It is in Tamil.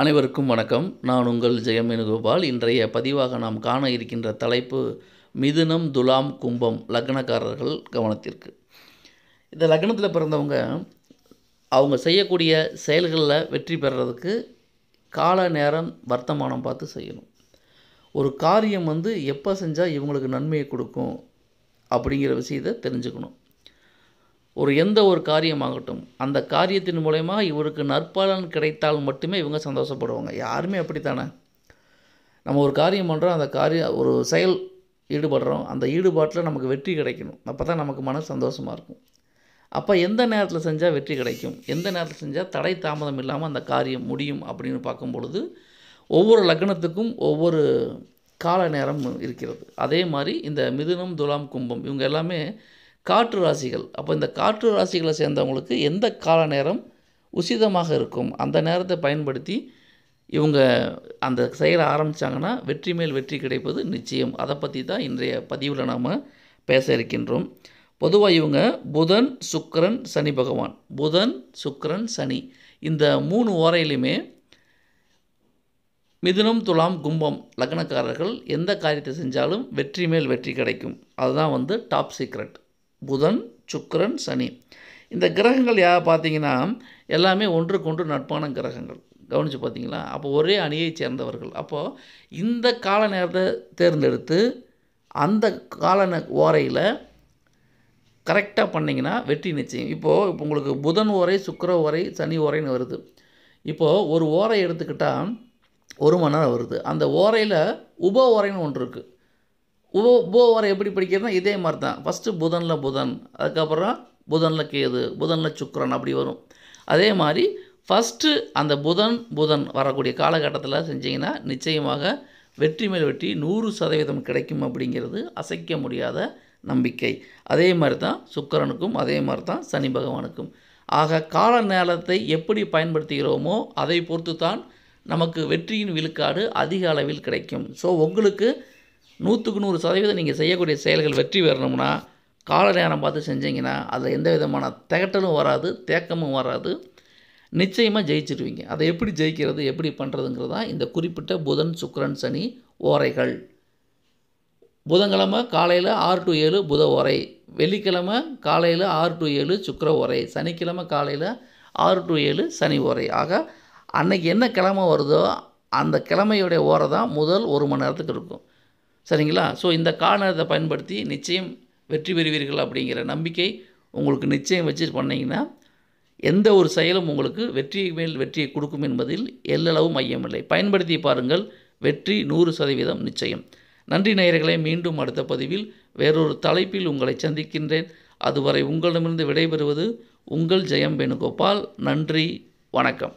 அனைவருக்கும் வணக்கம் நான் உங்கள் ஜெயமேனுகோபால் இன்றைய பதிவாக நாம் காண இருக்கின்ற தலைப்பு மிதுனம் துலாம் கும்பம் லக்னக்காரர்கள் கவனத்திற்கு இந்த லக்னத்தில் பிறந்தவங்க அவங்க செய்யக்கூடிய செயல்களில் வெற்றி பெறுறதுக்கு கால நேரம் வர்த்தமானம் பார்த்து செய்யணும் ஒரு காரியம் வந்து எப்போ செஞ்சால் இவங்களுக்கு நன்மையை கொடுக்கும் அப்படிங்கிற விஷயத்தை தெரிஞ்சுக்கணும் ஒரு எந்த ஒரு காரியமாகட்டும் அந்த காரியத்தின் மூலயமா இவருக்கு நற்பலன் கிடைத்தால் மட்டுமே இவங்க சந்தோஷப்படுவாங்க யாருமே அப்படித்தானே நம்ம ஒரு காரியம் பண்ணுறோம் அந்த காரியம் ஒரு செயல் ஈடுபடுறோம் அந்த ஈடுபாட்டில் நமக்கு வெற்றி கிடைக்கணும் அப்போ தான் நமக்கு மன சந்தோஷமாக இருக்கும் அப்போ எந்த நேரத்தில் செஞ்சால் வெற்றி கிடைக்கும் எந்த நேரத்தில் செஞ்சால் தடை தாமதம் இல்லாமல் அந்த காரியம் முடியும் அப்படின்னு பார்க்கும் பொழுது ஒவ்வொரு லக்னத்துக்கும் ஒவ்வொரு கால நேரம் இருக்கிறது அதே மாதிரி இந்த மிதுனம் துலாம் கும்பம் இவங்க எல்லாமே காற்று ராசிகள் அப்போ இந்த காற்று ராசிகளை சேர்ந்தவங்களுக்கு எந்த கால நேரம் உசிதமாக இருக்கும் அந்த நேரத்தை பயன்படுத்தி இவங்க அந்த செயலை ஆரம்பித்தாங்கன்னா வெற்றி மேல் வெற்றி கிடைப்பது நிச்சயம் அதை பற்றி தான் இன்றைய பதிவில் நாம் பேச இருக்கின்றோம் பொதுவாக இவங்க புதன் சுக்கரன் சனி பகவான் புதன் சுக்கரன் சனி இந்த மூணு ஓரையிலுமே மிதுனம் துலாம் கும்பம் லக்னக்காரர்கள் எந்த காரியத்தை செஞ்சாலும் வெற்றி மேல் வெற்றி கிடைக்கும் அதுதான் வந்து டாப் சீக்ரெட் புதன் சுக்கரன் சனி இந்த கிரகங்கள் யா பார்த்தீங்கன்னா எல்லாமே ஒன்றுக்கொன்று நட்பான கிரகங்கள் கவனித்து பார்த்தீங்களா அப்போ ஒரே அணியை சேர்ந்தவர்கள் அப்போது இந்த கால நேரத்தை தேர்ந்தெடுத்து அந்த கால ஓரையில் கரெக்டாக பண்ணிங்கன்னா வெற்றி நிச்சயம் இப்போது இப்போ உங்களுக்கு புதன் ஓரை சுக்கர ஓரை சனி ஓரைன்னு வருது இப்போது ஒரு ஓரை எடுத்துக்கிட்டால் ஒரு மணி நேரம் வருது அந்த ஓரையில் உப ஓரைன்னு ஒன்று இருக்குது ஓ போ எப்படி படிக்கிறதுனா இதே மாதிரி தான் ஃபஸ்ட்டு புதனில் புதன் அதுக்கப்புறம் புதனில் கேது புதனில் சுக்கரன் அப்படி வரும் அதே மாதிரி ஃபஸ்ட்டு அந்த புதன் புதன் வரக்கூடிய காலகட்டத்தில் செஞ்சிங்கன்னா நிச்சயமாக வெற்றி மேல் வெற்றி நூறு சதவீதம் கிடைக்கும் அப்படிங்கிறது அசைக்க முடியாத நம்பிக்கை அதே மாதிரி தான் சுக்கரனுக்கும் அதே மாதிரி தான் சனி பகவானுக்கும் ஆக கால நேரத்தை எப்படி பயன்படுத்துகிறோமோ அதை பொறுத்து தான் நமக்கு வெற்றியின் விழுக்காடு அதிக அளவில் கிடைக்கும் ஸோ உங்களுக்கு நூற்றுக்கு நூறு சதவீதம் நீங்கள் செய்யக்கூடிய செயல்கள் வெற்றி பெறணும்னா கால நேரம் பார்த்து செஞ்சீங்கன்னா அதில் எந்த விதமான திகட்டலும் வராது தேக்கமும் வராது நிச்சயமாக ஜெயிச்சிருவீங்க அதை எப்படி ஜெயிக்கிறது எப்படி பண்ணுறதுங்கிறது தான் இந்த குறிப்பிட்ட புதன் சுக்கரன் சனி ஓரைகள் புதன்கிழமை காலையில் ஆறு டு ஏழு புத ஓரை வெள்ளிக்கிழமை காலையில் ஆறு டு ஏழு சுக்கர ஓரை சனிக்கிழமை காலையில் ஆறு டு ஏழு சனி ஓரை ஆக அன்னைக்கு என்ன கிழமை வருதோ அந்த கிழமையுடைய ஓரை தான் முதல் ஒரு மணி நேரத்துக்கு இருக்கும் சரிங்களா ஸோ இந்த காரணத்தை பயன்படுத்தி நிச்சயம் வெற்றி பெறுவீர்கள் அப்படிங்கிற நம்பிக்கை உங்களுக்கு நிச்சயம் வச்சு பண்ணிங்கன்னா எந்த ஒரு செயலும் உங்களுக்கு வெற்றி மேல் வெற்றியை கொடுக்கும் என்பதில் எல்லளவும் ஐயமில்லை பயன்படுத்தி பாருங்கள் வெற்றி நூறு சதவீதம் நிச்சயம் நன்றி நேயர்களை மீண்டும் அடுத்த பதிவில் வேறொரு தலைப்பில் உங்களை சந்திக்கின்றேன் அதுவரை உங்களிடமிருந்து விடைபெறுவது உங்கள் ஜெயம் வேணுகோபால் நன்றி வணக்கம்